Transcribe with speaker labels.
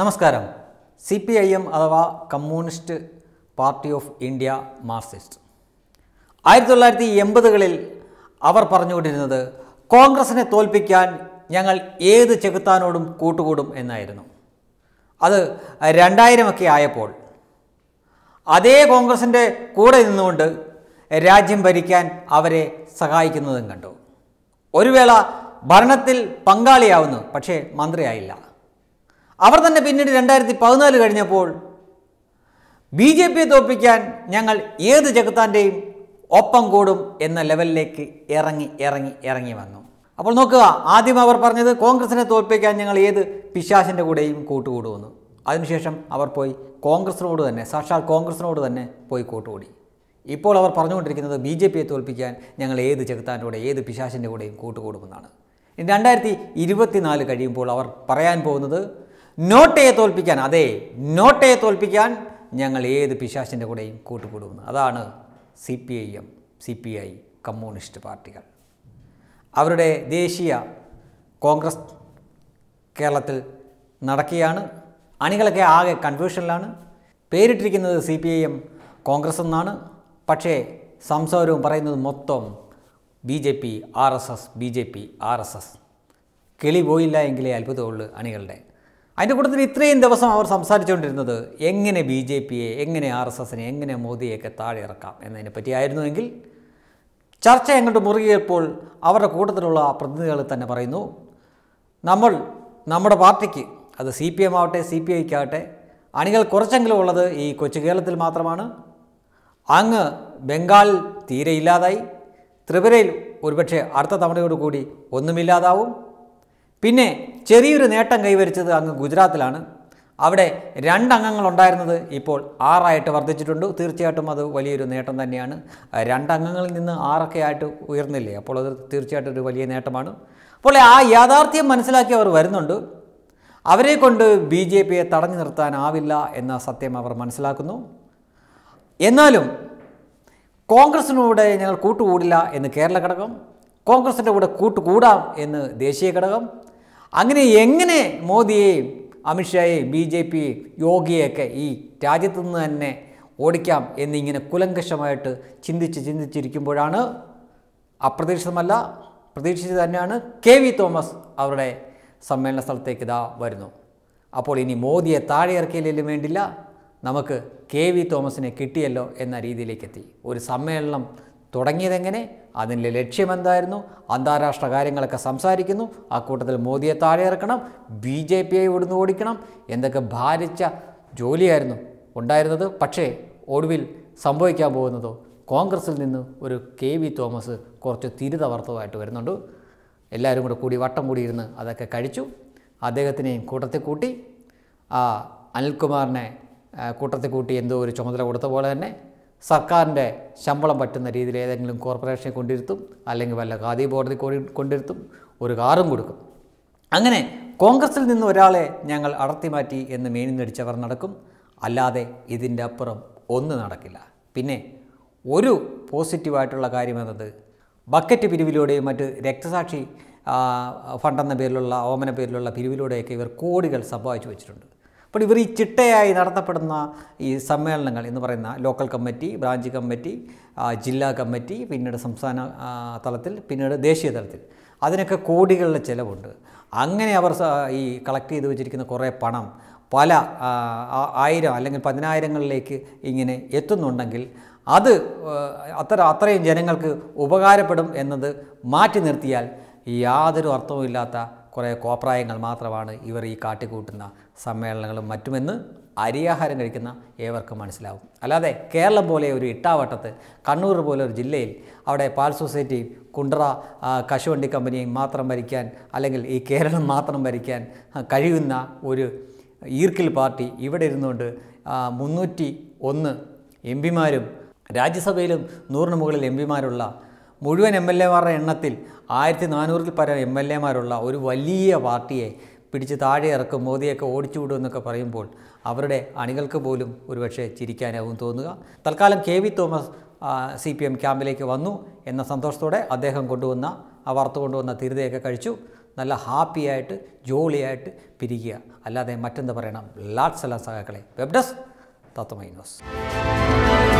Speaker 1: നമസ്കാരം C P I M അഥവാ communist party of India Marxist ആയിരത്തി തൊള്ളായിരത്തി എൺപതുകളിൽ അവർ പറഞ്ഞുകൊണ്ടിരുന്നത് കോൺഗ്രസിനെ തോൽപ്പിക്കാൻ ഞങ്ങൾ ഏത് ചെകുത്താനോടും കൂട്ടുകൂടും എന്നായിരുന്നു അത് രണ്ടായിരമൊക്കെ ആയപ്പോൾ അതേ കോൺഗ്രസിൻ്റെ കൂടെ നിന്നുകൊണ്ട് രാജ്യം ഭരിക്കാൻ അവരെ സഹായിക്കുന്നതും കണ്ടു ഒരു വേള ഭരണത്തിൽ പങ്കാളിയാവുന്നു പക്ഷേ മന്ത്രിയായില്ല അവർ തന്നെ പിന്നീട് രണ്ടായിരത്തി പതിനാല് കഴിഞ്ഞപ്പോൾ ബി ജെ പിയെ തോൽപ്പിക്കാൻ ഞങ്ങൾ ഏത് ജഗത്താൻ്റെയും ഒപ്പം കൂടും എന്ന ലെവലിലേക്ക് ഇറങ്ങി ഇറങ്ങി ഇറങ്ങി വന്നു അപ്പോൾ നോക്കുക ആദ്യം അവർ പറഞ്ഞത് കോൺഗ്രസിനെ തോൽപ്പിക്കാൻ ഞങ്ങൾ ഏത് പിശാസിൻ്റെ കൂടെയും കൂട്ടുകൂടുമെന്ന് അതിനുശേഷം അവർ പോയി കോൺഗ്രസിനോട് തന്നെ സാക്ഷാൽ കോൺഗ്രസിനോട് തന്നെ പോയി കൂട്ടുകൂടി ഇപ്പോൾ അവർ പറഞ്ഞുകൊണ്ടിരിക്കുന്നത് ബി ജെ പിയെ തോൽപ്പിക്കാൻ ഞങ്ങൾ ഏത് ജഗത്താൻ്റെ കൂടെ ഏത് പിശാശിൻ്റെ കൂടെയും കൂട്ടുകൂടുമെന്നാണ് രണ്ടായിരത്തി നാല് കഴിയുമ്പോൾ അവർ പറയാൻ പോകുന്നത് നോട്ടയെ തോൽപ്പിക്കാൻ അതെ നോട്ടയെ തോൽപ്പിക്കാൻ ഞങ്ങൾ ഏത് പിശാശിൻ്റെ കൂടെയും കൂട്ടുകൂടുന്നു അതാണ് C P I M C P I communist പാർട്ടികൾ അവരുടെ ദേശീയ കോൺഗ്രസ് കേരളത്തിൽ നടക്കുകയാണ് അണികളൊക്കെ ആകെ കൺഫ്യൂഷനിലാണ് പേരിട്ടിരിക്കുന്നത് C P I M Congress എന്നാണ് പക്ഷേ സംസാരവും പറയുന്നത് മൊത്തം B J P R S S B J P R S S കിളി പോയില്ല എങ്കിലേ അത്ഭുതമുള്ളൂ അണികളുടെ അതിൻ്റെ കൂട്ടത്തിൽ ഇത്രയും ദിവസം അവർ സംസാരിച്ചുകൊണ്ടിരുന്നത് എങ്ങനെ ബി ജെ പിയെ എങ്ങനെ ആർ എസ് എസിനെ എങ്ങനെ മോദിയെയൊക്കെ താഴെ ഇറക്കാം എന്നതിനെ പറ്റിയായിരുന്നുവെങ്കിൽ ചർച്ച എങ്ങോട്ട് മുറുകിയപ്പോൾ അവരുടെ കൂട്ടത്തിലുള്ള പ്രതിനിധികൾ തന്നെ പറയുന്നു നമ്മൾ നമ്മുടെ പാർട്ടിക്ക് അത് സി പി എം ആവട്ടെ സി പി ആവട്ടെ അണികൾ കുറച്ചെങ്കിലും ഉള്ളത് ഈ കൊച്ചു കേരളത്തിൽ മാത്രമാണ് അങ്ങ് ബംഗാൾ തീരെ ഇല്ലാതായി ത്രിപുരയിൽ ഒരുപക്ഷെ അടുത്ത തവണയോടുകൂടി ഒന്നുമില്ലാതാവും പിന്നെ ചെറിയൊരു നേട്ടം കൈവരിച്ചത് അങ്ങ് ഗുജറാത്തിലാണ് അവിടെ രണ്ടംഗങ്ങളുണ്ടായിരുന്നത് ഉണ്ടായിരുന്നത് ഇപ്പോൾ ആറായിട്ട് വർദ്ധിച്ചിട്ടുണ്ട് തീർച്ചയായിട്ടും അത് വലിയൊരു നേട്ടം തന്നെയാണ് രണ്ടംഗങ്ങളിൽ നിന്ന് ആറൊക്കെ ആയിട്ട് ഉയർന്നില്ലേ അപ്പോൾ അത് തീർച്ചയായിട്ടും ഒരു വലിയ നേട്ടമാണ് അപ്പോൾ ആ യാഥാർത്ഥ്യം മനസ്സിലാക്കി അവർ വരുന്നുണ്ട് അവരെ കൊണ്ട് ബി ജെ പിയെ തടഞ്ഞു നിർത്താനാവില്ല എന്ന സത്യം അവർ മനസ്സിലാക്കുന്നു എന്നാലും കോൺഗ്രസിനൂടെ ഞങ്ങൾ കൂട്ടുകൂടില്ല എന്ന് കേരള ഘടകം കോൺഗ്രസിൻ്റെ കൂടെ കൂട്ടുകൂടാം എന്ന് ദേശീയ ഘടകം അങ്ങനെ എങ്ങനെ മോദിയെ അമിത്ഷായെ ബി ജെ പി യോഗിയെയൊക്കെ ഈ രാജ്യത്തു നിന്ന് തന്നെ ഓടിക്കാം എന്നിങ്ങനെ കുലങ്കഷമായിട്ട് ചിന്തിച്ച് ചിന്തിച്ചിരിക്കുമ്പോഴാണ് അപ്രതീക്ഷിതമല്ല പ്രതീക്ഷിച്ചത് തന്നെയാണ് കെ വി തോമസ് അവരുടെ സമ്മേളന സ്ഥലത്തേക്ക് ഇതാ വരുന്നു അപ്പോൾ ഇനി മോദിയെ താഴെ ഇറക്കിയില്ലെങ്കിലും വേണ്ടില്ല നമുക്ക് കെ വി തോമസിനെ കിട്ടിയല്ലോ എന്ന രീതിയിലേക്കെത്തി ഒരു സമ്മേളനം തുടങ്ങിയതെങ്ങനെ അതിൻ്റെ ലക്ഷ്യമെന്തായിരുന്നു അന്താരാഷ്ട്ര കാര്യങ്ങളൊക്കെ സംസാരിക്കുന്നു ആ കൂട്ടത്തിൽ മോദിയെ താഴെ ഇറക്കണം ബി ജെ പിയെ ഇവിടുന്ന് ഓടിക്കണം എന്തൊക്കെ ഭാരിച്ച ജോലിയായിരുന്നു ഉണ്ടായിരുന്നത് പക്ഷേ ഒടുവിൽ സംഭവിക്കാൻ പോകുന്നതോ കോൺഗ്രസിൽ നിന്ന് ഒരു കെ വി തോമസ് കുറച്ച് തിരുതവർത്തമായിട്ട് വരുന്നുണ്ട് എല്ലാവരും കൂടെ കൂടി വട്ടം കൂടി അതൊക്കെ കഴിച്ചു അദ്ദേഹത്തിനെയും കൂട്ടത്തിൽ കൂട്ടി ആ അനിൽകുമാറിനെ കൂട്ടത്തിൽ കൂട്ടി എന്തോ ഒരു ചുമതല കൊടുത്ത പോലെ തന്നെ സർക്കാരിൻ്റെ ശമ്പളം പറ്റുന്ന രീതിയിൽ ഏതെങ്കിലും കോർപ്പറേഷനെ കൊണ്ടിരുത്തും അല്ലെങ്കിൽ വല്ല ഖാദി ബോർഡിൽ കൊണ്ടിരുത്തും ഒരു കാറും കൊടുക്കും അങ്ങനെ കോൺഗ്രസിൽ നിന്ന് ഒരാളെ ഞങ്ങൾ അടർത്തി മാറ്റി എന്ന് മേനിന്നടിച്ചവർ നടക്കും അല്ലാതെ ഇതിൻ്റെ അപ്പുറം ഒന്നും നടക്കില്ല പിന്നെ ഒരു പോസിറ്റീവായിട്ടുള്ള കാര്യം എന്നത് ബക്കറ്റ് പിരിവിലൂടെയും മറ്റ് രക്തസാക്ഷി ഫണ്ടെന്ന പേരിലുള്ള ഓമന പേരിലുള്ള പിരിവിലൂടെയൊക്കെ ഇവർ കോടികൾ സമ്പാദിച്ചു വെച്ചിട്ടുണ്ട് അപ്പോൾ ഇവർ ഈ ചിട്ടയായി നടത്തപ്പെടുന്ന ഈ സമ്മേളനങ്ങൾ എന്ന് പറയുന്ന ലോക്കൽ കമ്മിറ്റി ബ്രാഞ്ച് കമ്മിറ്റി ജില്ലാ കമ്മിറ്റി പിന്നീട് സംസ്ഥാന തലത്തിൽ പിന്നീട് ദേശീയ തലത്തിൽ അതിനൊക്കെ കോടികളുടെ ചിലവുണ്ട് അങ്ങനെ അവർ ഈ കളക്ട് ചെയ്ത് വെച്ചിരിക്കുന്ന കുറേ പണം പല ആയിരം അല്ലെങ്കിൽ പതിനായിരങ്ങളിലേക്ക് ഇങ്ങനെ എത്തുന്നുണ്ടെങ്കിൽ അത് അത്ര അത്രയും ജനങ്ങൾക്ക് ഉപകാരപ്പെടും എന്നത് മാറ്റി നിർത്തിയാൽ യാതൊരു അർത്ഥവുമില്ലാത്ത കുറേ കോപ്രായങ്ങൾ മാത്രമാണ് ഇവർ ഈ കാട്ടിക്കൂട്ടുന്ന സമ്മേളനങ്ങളും മറ്റുമെന്ന് അരിയാഹാരം കഴിക്കുന്ന ഏവർക്കും മനസ്സിലാവും അല്ലാതെ കേരളം പോലെ ഒരു ഇട്ടാവട്ടത്ത് കണ്ണൂർ പോലെ ഒരു ജില്ലയിൽ അവിടെ പാൽ സൊസൈറ്റി കുണ്ട്ര കശുവണ്ടി കമ്പനിയും മാത്രം ഭരിക്കാൻ അല്ലെങ്കിൽ ഈ കേരളം മാത്രം ഭരിക്കാൻ കഴിയുന്ന ഒരു ഈർക്കിൽ പാർട്ടി ഇവിടെ ഇരുന്നുകൊണ്ട് മുന്നൂറ്റി ഒന്ന് എം പിമാരും രാജ്യസഭയിലും നൂറിന് മുകളിൽ എം പിമാരുള്ള മുഴുവൻ എം എൽ എമാരുടെ എണ്ണത്തിൽ ആയിരത്തി നാനൂറിൽ പരം എം എൽ എമാരുള്ള ഒരു വലിയ പാർട്ടിയെ പിടിച്ച് താഴെ ഇറക്കും മോദിയൊക്കെ എന്നൊക്കെ പറയുമ്പോൾ അവരുടെ അണികൾക്ക് പോലും ഒരുപക്ഷെ ചിരിക്കാനാവും തോന്നുക തൽക്കാലം K V Thomas C P M ക്യാമ്പിലേക്ക് വന്നു എന്ന സന്തോഷത്തോടെ അദ്ദേഹം കൊണ്ടുവന്ന ആ വറുത്ത് കൊണ്ടുവന്ന തിരുതയൊക്കെ കഴിച്ചു നല്ല ഹാപ്പിയായിട്ട് ജോളിയായിട്ട് പിരിക്കുക അല്ലാതെ മറ്റെന്താ പറയണം ലാഡ്സ് എല്ലാം സഹാക്കളെ വെബ് ഡെസ്ക് തത്വമൈ ന്യൂസ്